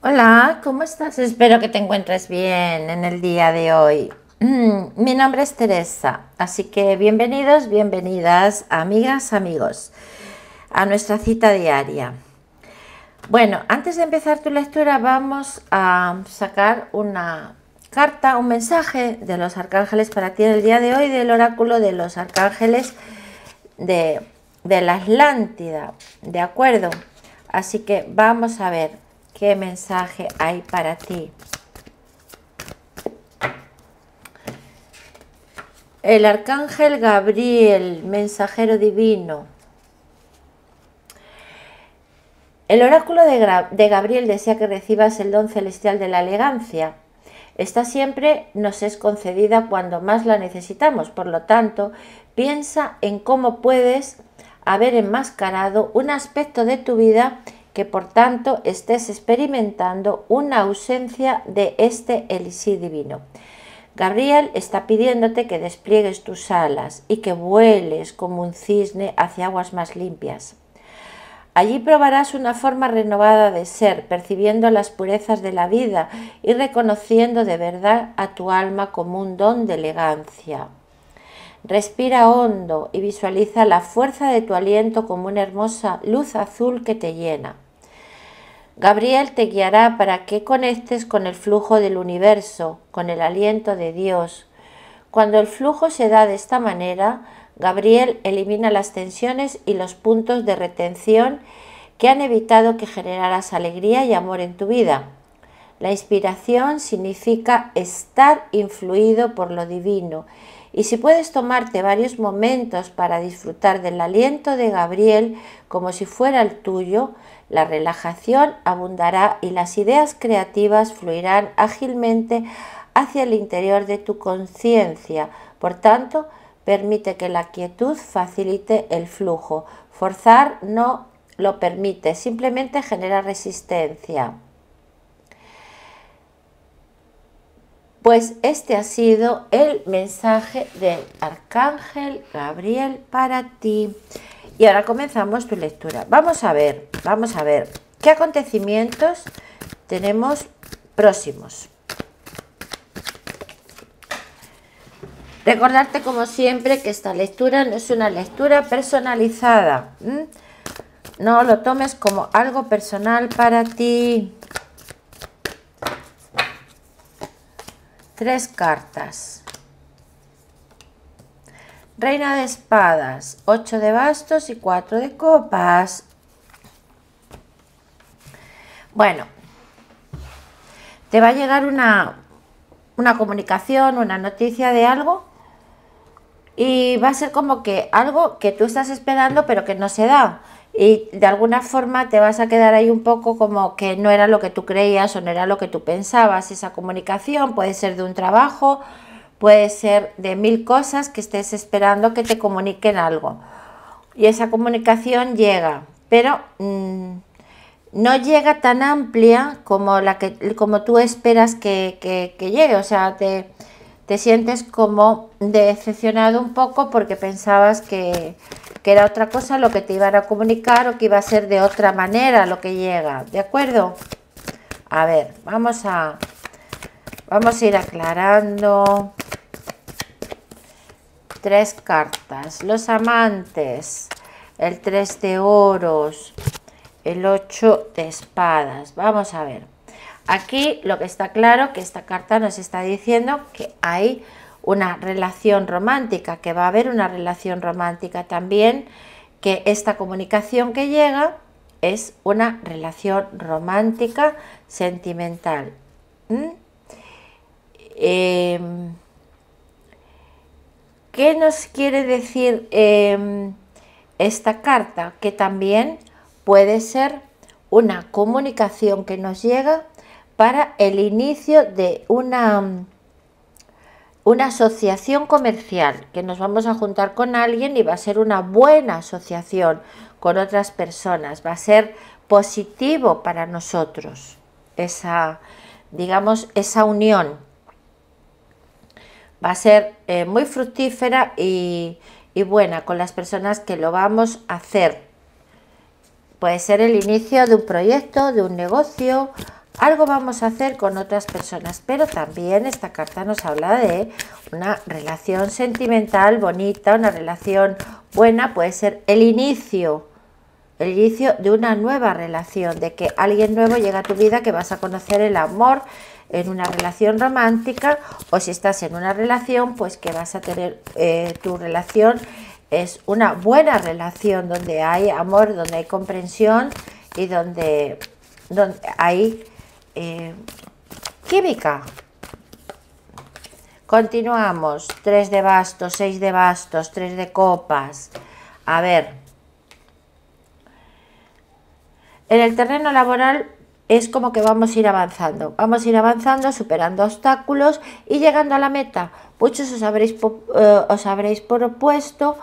Hola, ¿cómo estás? Espero que te encuentres bien en el día de hoy. Mm, mi nombre es Teresa, así que bienvenidos, bienvenidas, amigas, amigos, a nuestra cita diaria. Bueno, antes de empezar tu lectura vamos a sacar una carta, un mensaje de los arcángeles para ti en el día de hoy del oráculo de los arcángeles de, de la Atlántida, ¿de acuerdo? Así que vamos a ver ¿Qué mensaje hay para ti? El arcángel Gabriel, mensajero divino. El oráculo de, Gabriel desea que recibas el don celestial de la elegancia. Esta siempre nos es concedida cuando más la necesitamos, por lo tanto, piensa en cómo puedes haber enmascarado un aspecto de tu vida que por tanto estés experimentando una ausencia de este elixir divino. Gabriel está pidiéndote que despliegues tus alas y que vueles como un cisne hacia aguas más limpias. Allí probarás una forma renovada de ser, percibiendo las purezas de la vida y reconociendo de verdad a tu alma como un don de elegancia. Respira hondo y visualiza la fuerza de tu aliento como una hermosa luz azul que te llena. Gabriel te guiará para que conectes con el flujo del universo, con el aliento de Dios. Cuando el flujo se da de esta manera, Gabriel elimina las tensiones y los puntos de retención que han evitado que generaras alegría y amor en tu vida. La inspiración significa estar influido por lo divino y si puedes tomarte varios momentos para disfrutar del aliento de Gabriel como si fuera el tuyo, la relajación abundará y las ideas creativas fluirán ágilmente hacia el interior de tu conciencia. Por tanto, permite que la quietud facilite el flujo. Forzar no lo permite, simplemente genera resistencia. Pues este ha sido el mensaje del Arcángel Gabriel para ti. Y ahora comenzamos tu lectura. Vamos a ver, vamos a ver qué acontecimientos tenemos próximos. Recordarte como siempre que esta lectura no es una lectura personalizada. No lo tomes como algo personal para ti. Tres cartas. Reina de espadas, 8 de bastos y 4 de copas. Bueno, te va a llegar una, una comunicación, una noticia de algo y va a ser como que algo que tú estás esperando pero que no se da y de alguna forma te vas a quedar ahí un poco como que no era lo que tú creías o no era lo que tú pensabas. Esa comunicación puede ser de un trabajo, Puede ser de mil cosas que estés esperando que te comuniquen algo. Y esa comunicación llega, pero mm, no llega tan amplia como, la que, como tú esperas que, llegue. O sea, te, te, sientes como decepcionado un poco porque pensabas que, que era otra cosa lo que te iban a comunicar o que iba a ser de otra manera lo que llega. ¿De acuerdo? A ver, vamos a, vamos a ir aclarando tres cartas. Los amantes, el 3 de oros, el 8 de espadas. Vamos a ver. Aquí lo que está claro que esta carta nos está diciendo que hay una relación romántica, que va a haber una relación romántica también, que esta comunicación que llega es una relación romántica sentimental. ¿Mm? Em, ¿Qué nos quiere decir em, esta carta? Que también puede ser una comunicación que nos llega para el inicio de una, una asociación comercial, que nos vamos a juntar con alguien y va a ser una buena asociación con otras personas, va a ser positivo para nosotros esa, digamos, esa unión va a ser eh, muy fructífera y, y buena con las personas que lo vamos a hacer. Puede ser el inicio de un proyecto, de un negocio, algo vamos a hacer con otras personas, pero también esta carta nos habla de una relación sentimental bonita, una relación buena, puede ser el inicio, el inicio de una nueva relación, de que alguien nuevo llega a tu vida, que vas a conocer el amor, en una relación romántica o si estás en una relación, pues que vas a tener eh, tu relación, es una buena relación donde hay amor, donde hay comprensión y donde, donde hay eh, química. Continuamos, tres de bastos, seis de bastos, tres de copas. A ver, en el terreno laboral es como que vamos a ir avanzando, vamos a ir avanzando, superando obstáculos y llegando a la meta. Muchos os habréis, eh, os habréis propuesto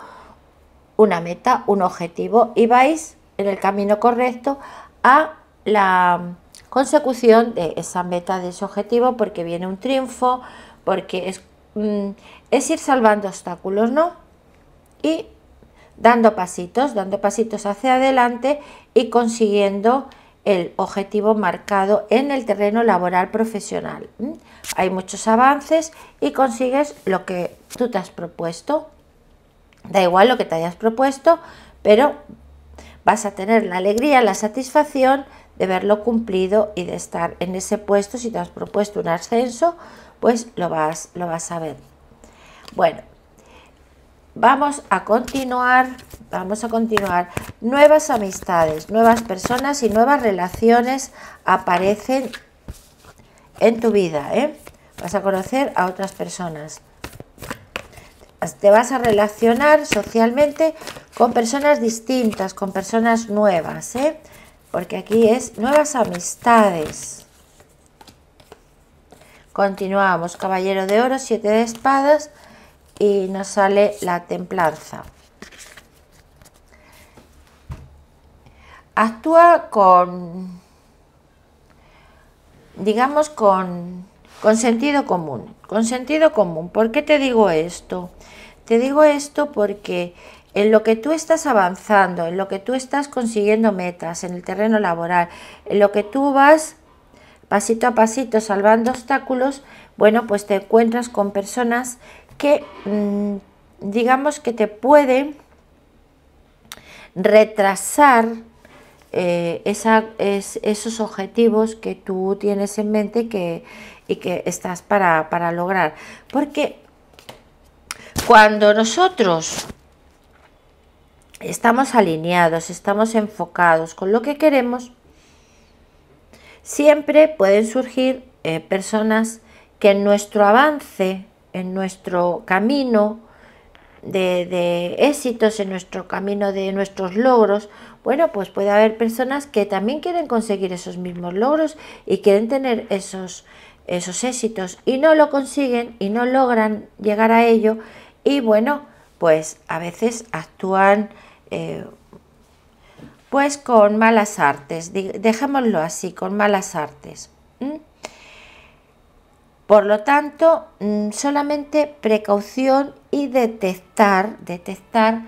una meta, un objetivo y vais en el camino correcto a la consecución de esa meta, de ese objetivo, porque viene un triunfo, porque es, mm, es ir salvando obstáculos, ¿no? Y dando pasitos, dando pasitos hacia adelante y consiguiendo el objetivo marcado en el terreno laboral profesional. Hay muchos avances y consigues lo que tú te has propuesto. Da igual lo que te hayas propuesto, pero vas a tener la alegría, la satisfacción de verlo cumplido y de estar en ese puesto. Si te has propuesto un ascenso, pues lo vas, lo vas a ver. Bueno, vamos a continuar, vamos a continuar. Nuevas amistades, nuevas personas y nuevas relaciones aparecen en tu vida, ¿eh? Vas a conocer a otras personas. Te vas a relacionar socialmente con personas distintas, con personas nuevas, ¿eh? Porque aquí es nuevas amistades. Continuamos, caballero de oro, siete de espadas y nos sale la templanza. Actúa con, digamos, con, con sentido común. Con sentido común. ¿Por qué te digo esto? Te digo esto porque en lo que tú estás avanzando, en lo que tú estás consiguiendo metas, en el terreno laboral, en lo que tú vas pasito a pasito salvando obstáculos, bueno, pues te encuentras con personas que mm, digamos que te puede retrasar eh, esos objetivos que tú tienes en mente y que, que estás para, para lograr. Porque cuando nosotros estamos alineados, estamos enfocados con lo que queremos, siempre pueden surgir eh, personas que en nuestro avance en nuestro camino de, éxitos, en nuestro camino de nuestros logros, bueno, pues puede haber personas que también quieren conseguir esos mismos logros y quieren tener esos, esos éxitos y no lo consiguen y no logran llegar a ello y bueno, pues a veces actúan eh, pues con malas artes, dejémoslo así, con malas artes. Por lo tanto, mm, solamente precaución y detectar, detectar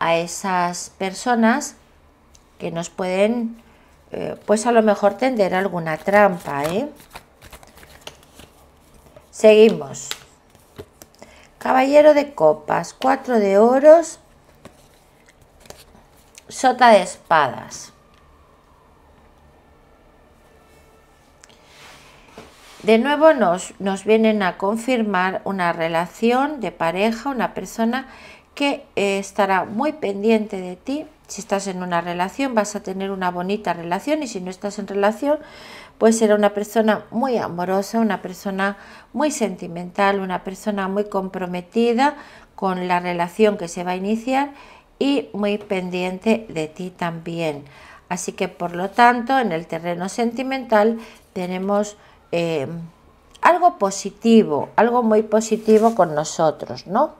a esas personas que nos pueden, eh, pues a lo mejor tender alguna trampa. ¿eh? Seguimos. Caballero de copas, cuatro de oros, sota de espadas. De nuevo nos, nos vienen a confirmar una relación de pareja, una persona que eh, estará muy pendiente de ti. Si estás en una relación vas a tener una bonita relación y si no estás en relación pues será una persona muy amorosa, una persona muy sentimental, una persona muy comprometida con la relación que se va a iniciar y muy pendiente de ti también. Así que por lo tanto en el terreno sentimental tenemos eh, algo positivo, algo muy positivo con nosotros, ¿no?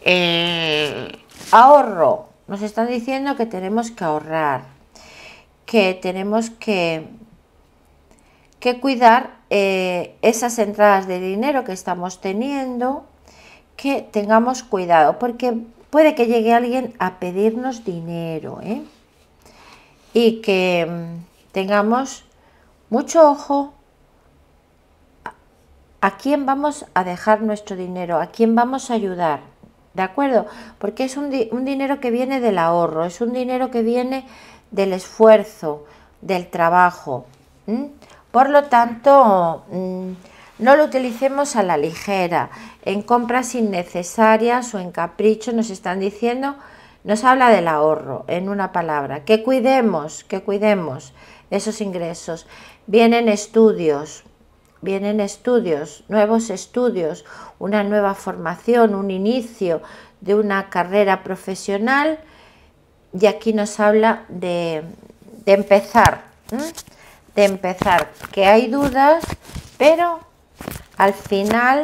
Eh, ahorro, nos están diciendo que tenemos que ahorrar, que tenemos que, que cuidar eh, esas entradas de dinero que estamos teniendo, que tengamos cuidado, porque puede que llegue alguien a pedirnos dinero ¿eh? y que mm, tengamos mucho ojo ¿A quién vamos a dejar nuestro dinero? ¿A quién vamos a ayudar? ¿De acuerdo? Porque es un, dinero que viene del ahorro, es un dinero que viene del esfuerzo, del trabajo. Por lo tanto, mm, no lo utilicemos a la ligera, en compras innecesarias o en caprichos, nos están diciendo, nos habla del ahorro, en una palabra, que cuidemos, que cuidemos esos ingresos. Vienen estudios, vienen estudios, nuevos estudios, una nueva formación, un inicio de una carrera profesional y aquí nos habla de, empezar, de empezar, que hay dudas, pero al final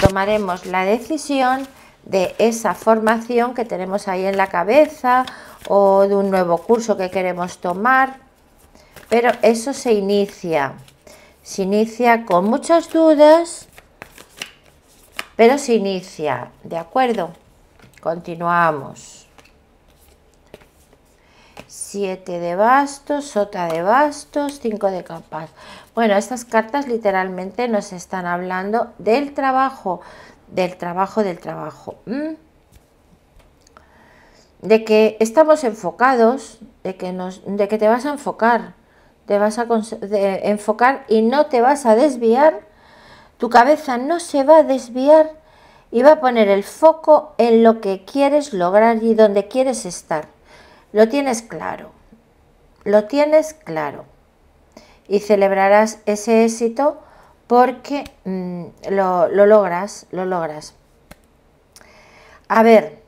tomaremos la decisión de esa formación que tenemos ahí en la cabeza o de un nuevo curso que queremos tomar, pero eso se inicia. Se inicia con muchas dudas, pero se inicia, ¿de acuerdo? Continuamos. Siete de bastos, sota de bastos, cinco de capas. Bueno, estas cartas literalmente nos están hablando del trabajo, del trabajo, del trabajo. ¿Mm? De que estamos enfocados, de que, nos, de que te vas a enfocar, te vas a enfocar y no te vas a desviar, tu cabeza no se va a desviar y va a poner el foco en lo que quieres lograr y donde quieres estar. Lo tienes claro, lo tienes claro y celebrarás ese éxito porque mm, lo logras, lo logras. A ver,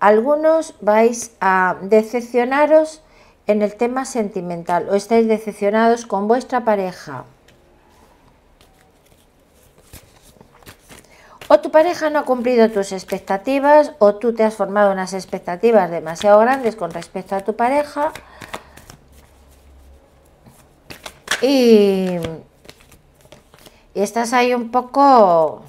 algunos vais a decepcionaros en el tema sentimental o estáis decepcionados con vuestra pareja. O tu pareja no ha cumplido tus expectativas o tú te has formado unas expectativas demasiado grandes con respecto a tu pareja. Y, estás ahí un poco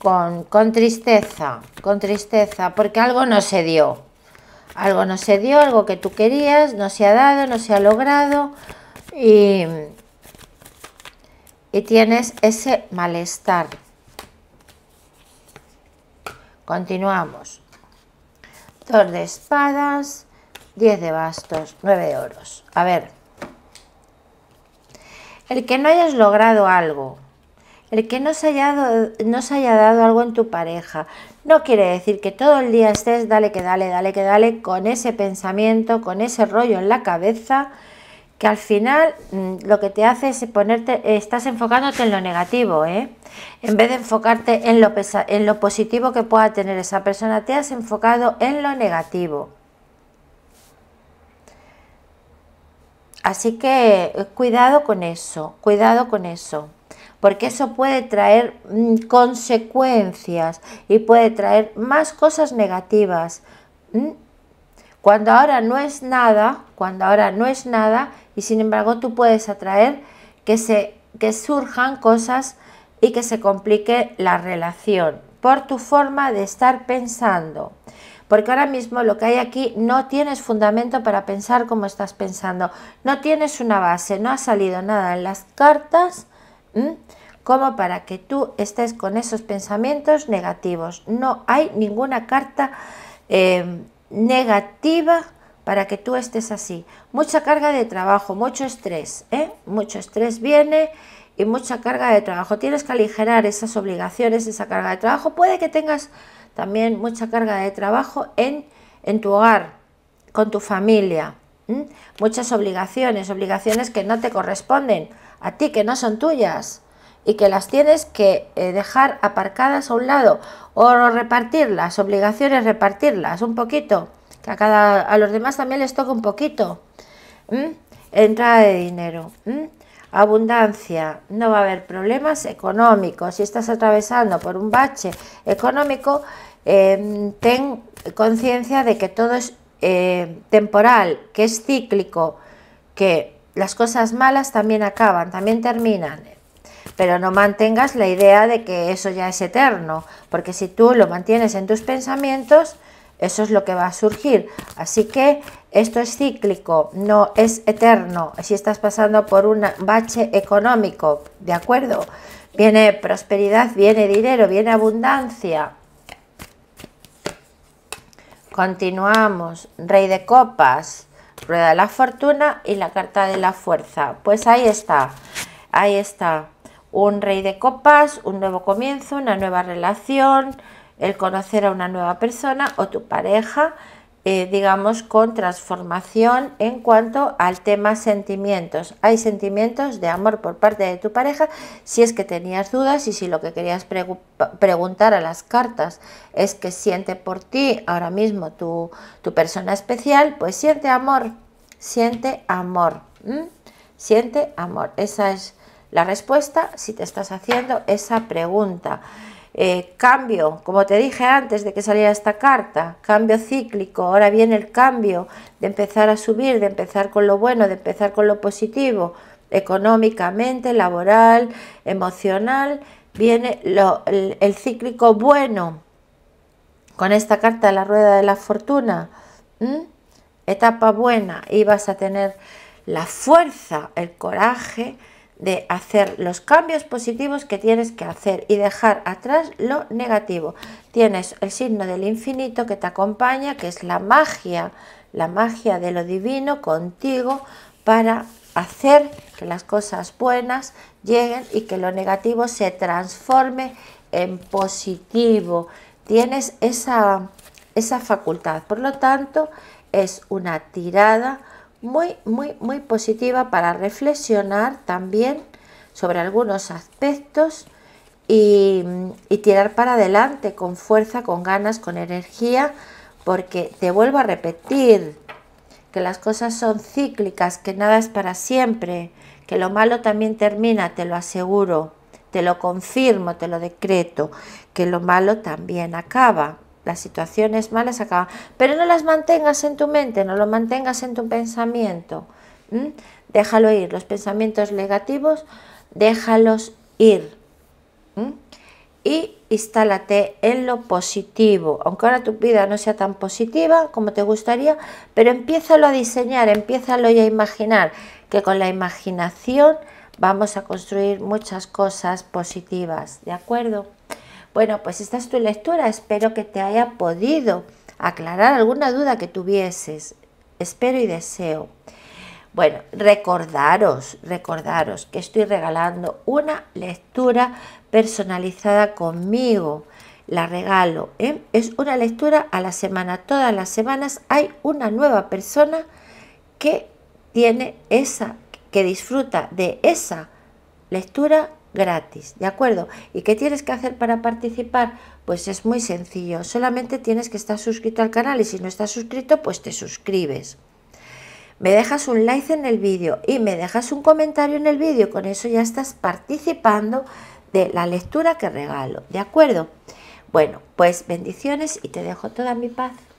con, con tristeza, con tristeza, porque algo no se dio algo no se dio, algo que tú querías, no se ha dado, no se ha logrado y, tienes ese malestar. Continuamos. Dos de espadas, diez de bastos, nueve de oros. A ver, el que no hayas logrado algo, el que no se, haya, dado, algo en tu pareja no quiere decir que todo el día estés dale que dale, dale que dale con ese pensamiento, con ese rollo en la cabeza que al final mm, lo que te hace es ponerte, estás enfocándote en lo negativo, ¿eh? en vez de enfocarte en lo positivo que pueda tener esa persona, te has enfocado en lo negativo. Así que eh, cuidado con eso, cuidado con eso porque eso puede traer mm, consecuencias y puede traer más cosas negativas. Cuando ahora no es nada, cuando ahora no es nada, y sin embargo tú puedes atraer que, se, que surjan cosas y que se complique la relación por tu forma de estar pensando. Porque ahora mismo lo que hay aquí no tienes fundamento para pensar como estás pensando. No tienes una base, no ha salido nada en las cartas como para que tú estés con esos pensamientos negativos. No hay ninguna carta em, negativa para que tú estés así. Mucha carga de trabajo, mucho estrés, ¿eh? mucho estrés viene y mucha carga de trabajo. Tienes que aligerar esas obligaciones, esa carga de trabajo. Puede que tengas también mucha carga de trabajo en, tu hogar, con tu familia. Muchas obligaciones, obligaciones que no te corresponden a ti que no son tuyas y que las tienes que eh, dejar aparcadas a un lado o repartirlas, obligaciones repartirlas un poquito, que a, cada, a los demás también les toca un poquito. Entrada de dinero. abundancia, no va a haber problemas económicos. Si estás atravesando por un bache económico, em, ten conciencia de que todo es eh, temporal, que es cíclico, que las cosas malas también acaban, también terminan. Pero no mantengas la idea de que eso ya es eterno, porque si tú lo mantienes en tus pensamientos, eso es lo que va a surgir. Así que esto es cíclico, no es eterno. Si estás pasando por un bache económico, ¿de acuerdo? Viene prosperidad, viene dinero, viene abundancia. Continuamos. Rey de copas. Rueda de la Fortuna y la Carta de la Fuerza. Pues ahí está, ahí está. Un rey de copas, un nuevo comienzo, una nueva relación, el conocer a una nueva persona o tu pareja, eh, digamos, con transformación en cuanto al tema sentimientos. Hay sentimientos de amor por parte de tu pareja, si es que tenías dudas y si lo que querías preguntar a las cartas es que siente por ti ahora mismo tu, tu persona especial, pues siente amor, siente amor, siente amor. Esa es la respuesta si te estás haciendo esa pregunta. Eh, cambio, como te dije antes de que saliera esta carta, cambio cíclico, ahora viene el cambio de empezar a subir, de empezar con lo bueno, de empezar con lo positivo, económicamente, laboral, emocional, viene el, cíclico bueno con esta carta de la rueda de la fortuna, etapa buena y vas a tener la fuerza, el coraje, de hacer los cambios positivos que tienes que hacer y dejar atrás lo negativo. Tienes el signo del infinito que te acompaña, que es la magia, la magia de lo divino contigo para hacer que las cosas buenas lleguen y que lo negativo se transforme en positivo. Tienes esa, esa facultad, por lo tanto es una tirada muy, muy, muy positiva para reflexionar también sobre algunos aspectos y, y, tirar para adelante con fuerza, con ganas, con energía, porque te vuelvo a repetir que las cosas son cíclicas, que nada es para siempre, que lo malo también termina, te lo aseguro, te lo confirmo, te lo decreto, que lo malo también acaba las situaciones malas acaban. Pero no las mantengas en tu mente, no lo mantengas en tu pensamiento. Déjalo ir. Los pensamientos negativos, déjalos ir. Y instálate en lo positivo. Aunque ahora tu vida no sea tan positiva como te gustaría, pero empiézalo a diseñar, empiézalo ya a imaginar, que con la imaginación vamos a construir muchas cosas positivas. ¿De acuerdo? Bueno, pues esta es tu lectura. Espero que te haya podido aclarar alguna duda que tuvieses. Espero y deseo. Bueno, recordaros, recordaros que estoy regalando una lectura personalizada conmigo. La regalo. ¿eh? Es una lectura a la semana. Todas las semanas hay una nueva persona que tiene esa, que disfruta de esa lectura gratis, ¿de acuerdo? ¿Y qué tienes que hacer para participar? Pues es muy sencillo, solamente tienes que estar suscrito al canal y si no estás suscrito, pues te suscribes. Me dejas un like en el vídeo y me dejas un comentario en el vídeo, con eso ya estás participando de la lectura que regalo, ¿de acuerdo? Bueno, pues bendiciones y te dejo toda mi paz.